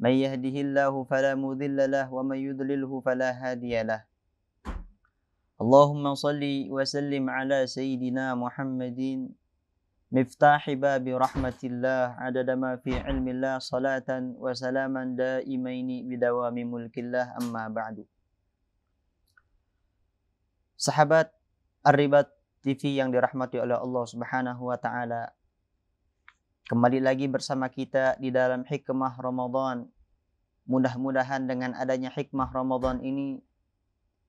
من يهده الله فلا مضل له ومن يضلله فلا هادي له اللهم صل وسلم على سيدنا محمد مفتاح باب رحمة الله عدد ما في علم الله صلاة وسلاما دائمين بدوام ملك الله أما بعد Sahabat Arribat TV yang dirahmati oleh Allah Subhanahu wa taala. Kembali lagi bersama kita di dalam hikmah Ramadan. Mudah-mudahan dengan adanya hikmah Ramadan ini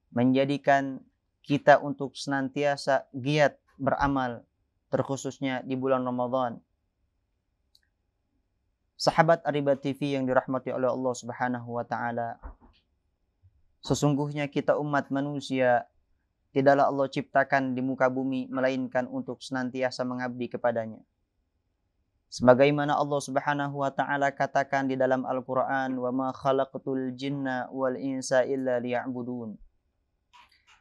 menjadikan kita untuk senantiasa giat beramal, terkhususnya di bulan Ramadan. Sahabat Ariba TV yang dirahmati oleh Allah Subhanahu wa taala. Sesungguhnya kita umat manusia tidaklah Allah ciptakan di muka bumi melainkan untuk senantiasa mengabdi kepadanya. Sebagaimana Allah Subhanahu wa taala katakan di dalam Al-Qur'an, "Wa ma khalaqtul jinna wal insa illa liya'budun."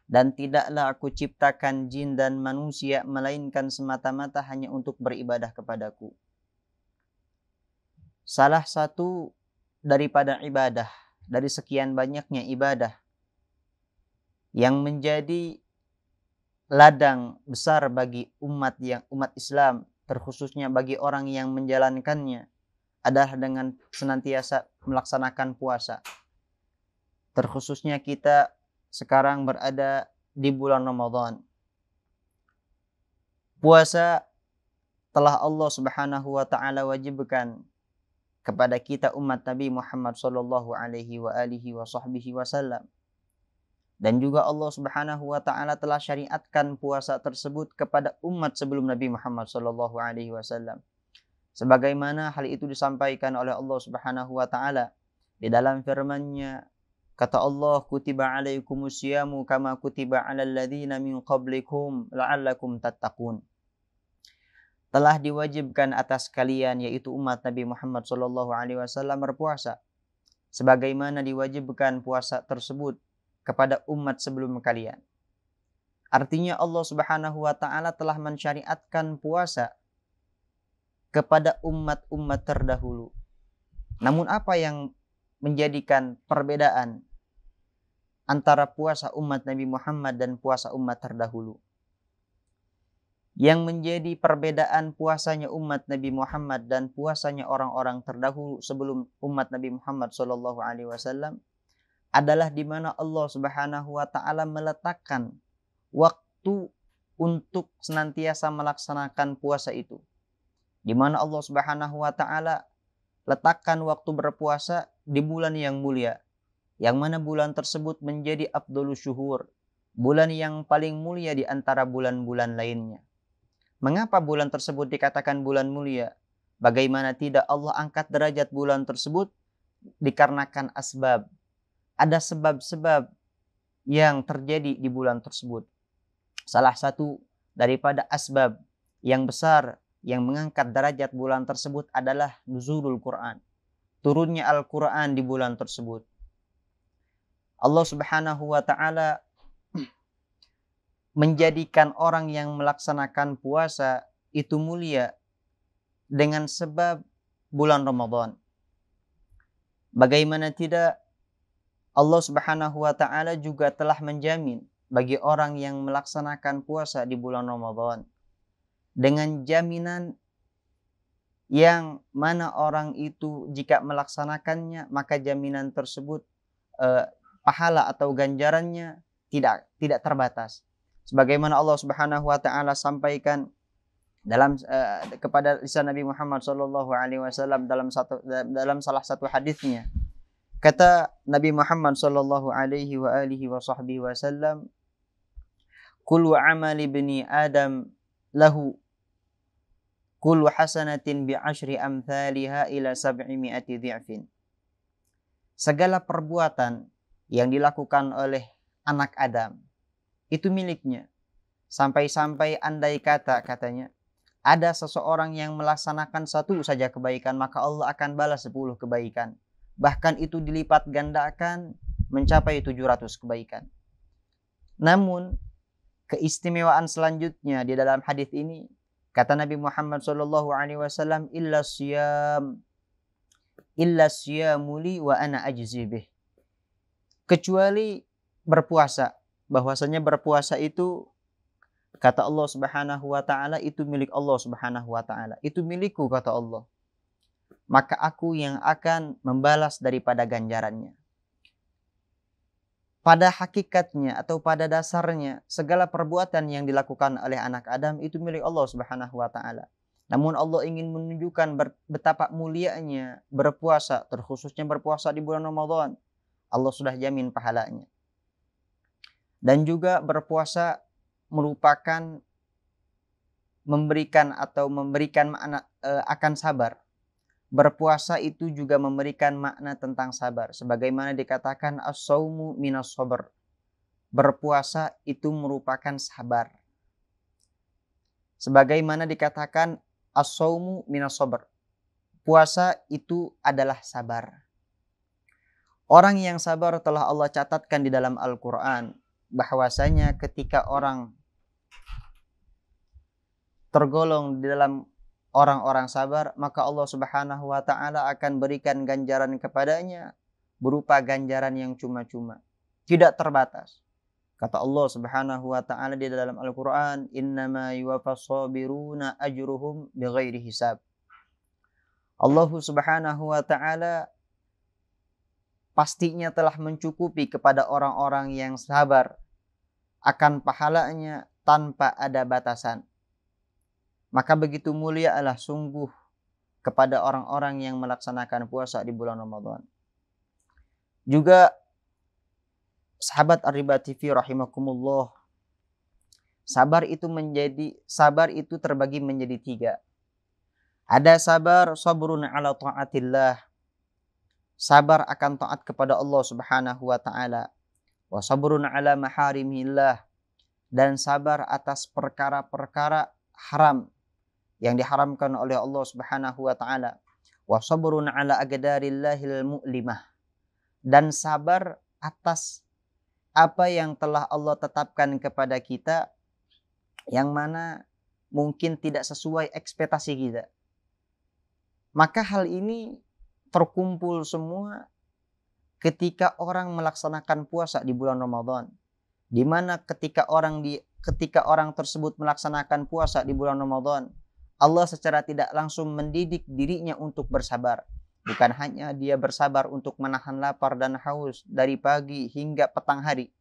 Dan tidaklah aku ciptakan jin dan manusia melainkan semata-mata hanya untuk beribadah kepadaku. Salah satu daripada ibadah, dari sekian banyaknya ibadah yang menjadi ladang besar bagi umat yang umat Islam terkhususnya bagi orang yang menjalankannya adalah dengan senantiasa melaksanakan puasa. Terkhususnya kita sekarang berada di bulan Ramadan. Puasa telah Allah Subhanahu wa taala wajibkan kepada kita umat Nabi Muhammad sallallahu alaihi wa alihi wa wasallam dan juga Allah Subhanahu wa taala telah syariatkan puasa tersebut kepada umat sebelum Nabi Muhammad sallallahu alaihi wasallam. Sebagaimana hal itu disampaikan oleh Allah Subhanahu wa taala di dalam firman-Nya Kata Allah, kutiba alaikumus siyamu kama kutiba alal ladzina min qablikum la'allakum tattaqun. Telah diwajibkan atas kalian yaitu umat Nabi Muhammad sallallahu alaihi wasallam berpuasa sebagaimana diwajibkan puasa tersebut kepada umat sebelum kalian. Artinya Allah Subhanahu wa taala telah mensyariatkan puasa kepada umat-umat terdahulu. Namun apa yang menjadikan perbedaan antara puasa umat Nabi Muhammad dan puasa umat terdahulu? Yang menjadi perbedaan puasanya umat Nabi Muhammad dan puasanya orang-orang terdahulu sebelum umat Nabi Muhammad Shallallahu Alaihi Wasallam adalah di mana Allah Subhanahu wa taala meletakkan waktu untuk senantiasa melaksanakan puasa itu. Di mana Allah Subhanahu wa taala letakkan waktu berpuasa di bulan yang mulia, yang mana bulan tersebut menjadi abdul syuhur, bulan yang paling mulia di antara bulan-bulan lainnya. Mengapa bulan tersebut dikatakan bulan mulia? Bagaimana tidak Allah angkat derajat bulan tersebut? Dikarenakan asbab, ada sebab-sebab yang terjadi di bulan tersebut. Salah satu daripada asbab yang besar yang mengangkat derajat bulan tersebut adalah nuzulul Quran. Turunnya Al-Quran di bulan tersebut. Allah Subhanahu wa taala menjadikan orang yang melaksanakan puasa itu mulia dengan sebab bulan Ramadan. Bagaimana tidak Allah Subhanahu wa taala juga telah menjamin bagi orang yang melaksanakan puasa di bulan Ramadan dengan jaminan yang mana orang itu jika melaksanakannya maka jaminan tersebut eh, pahala atau ganjarannya tidak tidak terbatas sebagaimana Allah Subhanahu wa taala sampaikan dalam eh, kepada lisan Nabi Muhammad saw dalam satu dalam salah satu hadisnya Kata Nabi Muhammad sallallahu alaihi wa alihi wa sahbihi wasallam, "Kullu amali bani Adam lahu kullu hasanatin bi ashri amthaliha ila sab'i mi'ati dhi'fin." Segala perbuatan yang dilakukan oleh anak Adam itu miliknya. Sampai-sampai andai kata katanya, ada seseorang yang melaksanakan satu saja kebaikan, maka Allah akan balas sepuluh kebaikan bahkan itu dilipat gandakan mencapai 700 kebaikan. Namun keistimewaan selanjutnya di dalam hadis ini kata Nabi Muhammad sallallahu alaihi wasallam illa siyam illa siyamuli wa ana ajzi Kecuali berpuasa. Bahwasanya berpuasa itu kata Allah Subhanahu wa taala itu milik Allah Subhanahu wa taala. Itu milikku kata Allah maka aku yang akan membalas daripada ganjarannya. Pada hakikatnya atau pada dasarnya, segala perbuatan yang dilakukan oleh anak Adam itu milik Allah Subhanahu wa taala. Namun Allah ingin menunjukkan betapa mulianya berpuasa, terkhususnya berpuasa di bulan Ramadan. Allah sudah jamin pahalanya. Dan juga berpuasa merupakan memberikan atau memberikan makna eh, akan sabar Berpuasa itu juga memberikan makna tentang sabar. Sebagaimana dikatakan as sawmu minas sabar. Berpuasa itu merupakan sabar. Sebagaimana dikatakan as sawmu minas sabar. Puasa itu adalah sabar. Orang yang sabar telah Allah catatkan di dalam Al-Quran. Bahwasanya ketika orang tergolong di dalam orang-orang sabar, maka Allah Subhanahu wa taala akan berikan ganjaran kepadanya berupa ganjaran yang cuma-cuma, tidak terbatas. Kata Allah Subhanahu wa taala di dalam Al-Qur'an, "Innama yuwaffas sabiruna ajruhum bighairi hisab." Allah Subhanahu wa taala pastinya telah mencukupi kepada orang-orang yang sabar akan pahalanya tanpa ada batasan. Maka begitu mulia adalah sungguh kepada orang-orang yang melaksanakan puasa di bulan Ramadan. Juga sahabat ar TV, rahimakumullah. Sabar itu menjadi sabar itu terbagi menjadi tiga. Ada sabar sabrun ala taatillah. Sabar akan taat kepada Allah Subhanahu wa taala. Wa sabrun ala maharimillah dan sabar atas perkara-perkara haram yang diharamkan oleh Allah Subhanahu wa taala wa sabrun ala aqdarillahil mu'limah dan sabar atas apa yang telah Allah tetapkan kepada kita yang mana mungkin tidak sesuai ekspektasi kita maka hal ini terkumpul semua ketika orang melaksanakan puasa di bulan Ramadan di mana ketika orang di ketika orang tersebut melaksanakan puasa di bulan Ramadan Allah secara tidak langsung mendidik dirinya untuk bersabar. Bukan hanya dia bersabar untuk menahan lapar dan haus dari pagi hingga petang hari,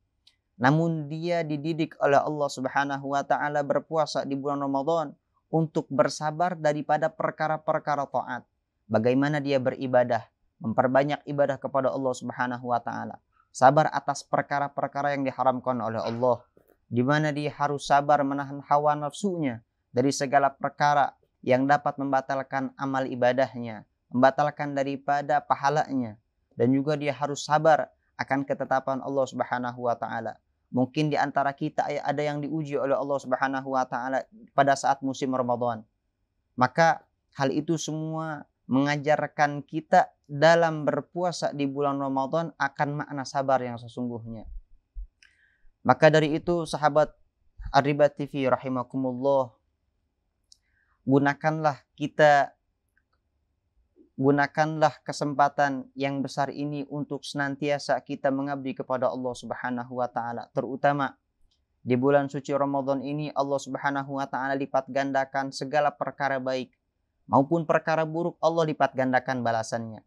namun dia dididik oleh Allah Subhanahu wa taala berpuasa di bulan Ramadan untuk bersabar daripada perkara-perkara taat. Bagaimana dia beribadah, memperbanyak ibadah kepada Allah Subhanahu wa taala. Sabar atas perkara-perkara yang diharamkan oleh Allah, di mana dia harus sabar menahan hawa nafsunya dari segala perkara yang dapat membatalkan amal ibadahnya, membatalkan daripada pahalanya, dan juga dia harus sabar akan ketetapan Allah Subhanahu wa taala. Mungkin di antara kita ada yang diuji oleh Allah Subhanahu wa taala pada saat musim Ramadan. Maka hal itu semua mengajarkan kita dalam berpuasa di bulan Ramadan akan makna sabar yang sesungguhnya. Maka dari itu sahabat Arriba TV rahimakumullah gunakanlah kita gunakanlah kesempatan yang besar ini untuk senantiasa kita mengabdi kepada Allah Subhanahu wa taala terutama di bulan suci Ramadan ini Allah Subhanahu wa taala lipat gandakan segala perkara baik maupun perkara buruk Allah lipat gandakan balasannya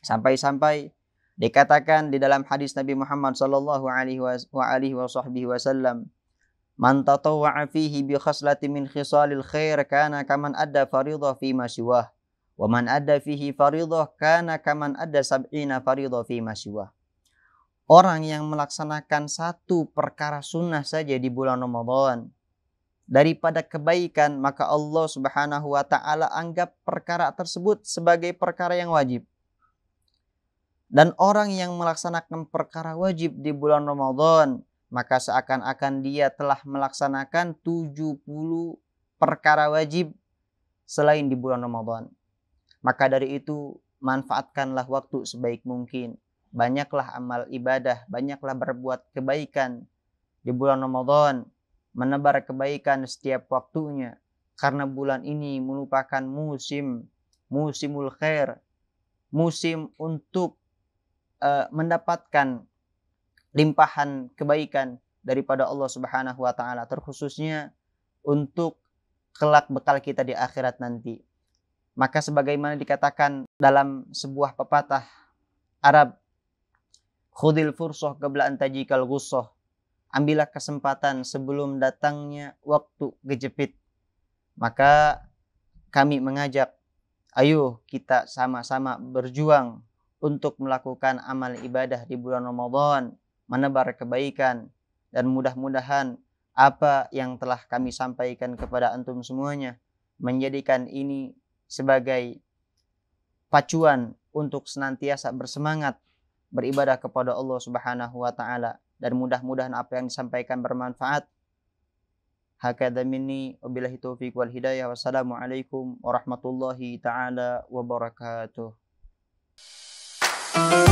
sampai-sampai dikatakan di dalam hadis Nabi Muhammad sallallahu alaihi wasallam Man tatawwa'a fihi bi khaslati min khisalil khair kana kaman adda fariidha fi ma siwah. Wa man adda fihi fariidha kana kaman adda sab'ina fariidha fi ma siwah. Orang yang melaksanakan satu perkara sunnah saja di bulan Ramadan daripada kebaikan maka Allah Subhanahu wa taala anggap perkara tersebut sebagai perkara yang wajib. Dan orang yang melaksanakan perkara wajib di bulan Ramadan maka seakan-akan dia telah melaksanakan 70 perkara wajib selain di bulan Ramadan. Maka dari itu, manfaatkanlah waktu sebaik mungkin. Banyaklah amal ibadah, banyaklah berbuat kebaikan di bulan Ramadan, menebar kebaikan setiap waktunya. Karena bulan ini merupakan musim, musimul khair, musim untuk uh, mendapatkan limpahan kebaikan daripada Allah Subhanahu wa taala terkhususnya untuk kelak bekal kita di akhirat nanti. Maka sebagaimana dikatakan dalam sebuah pepatah Arab, khudil fursah qabla an tajikal ghussah. Ambillah kesempatan sebelum datangnya waktu gejepit. Maka kami mengajak, ayo kita sama-sama berjuang untuk melakukan amal ibadah di bulan Ramadan menebar kebaikan dan mudah-mudahan apa yang telah kami sampaikan kepada antum semuanya menjadikan ini sebagai pacuan untuk senantiasa bersemangat beribadah kepada Allah Subhanahu wa taala dan mudah-mudahan apa yang disampaikan bermanfaat. Hakadha minni wabillahi taufiq wal hidayah. Wassalamualaikum warahmatullahi taala wabarakatuh.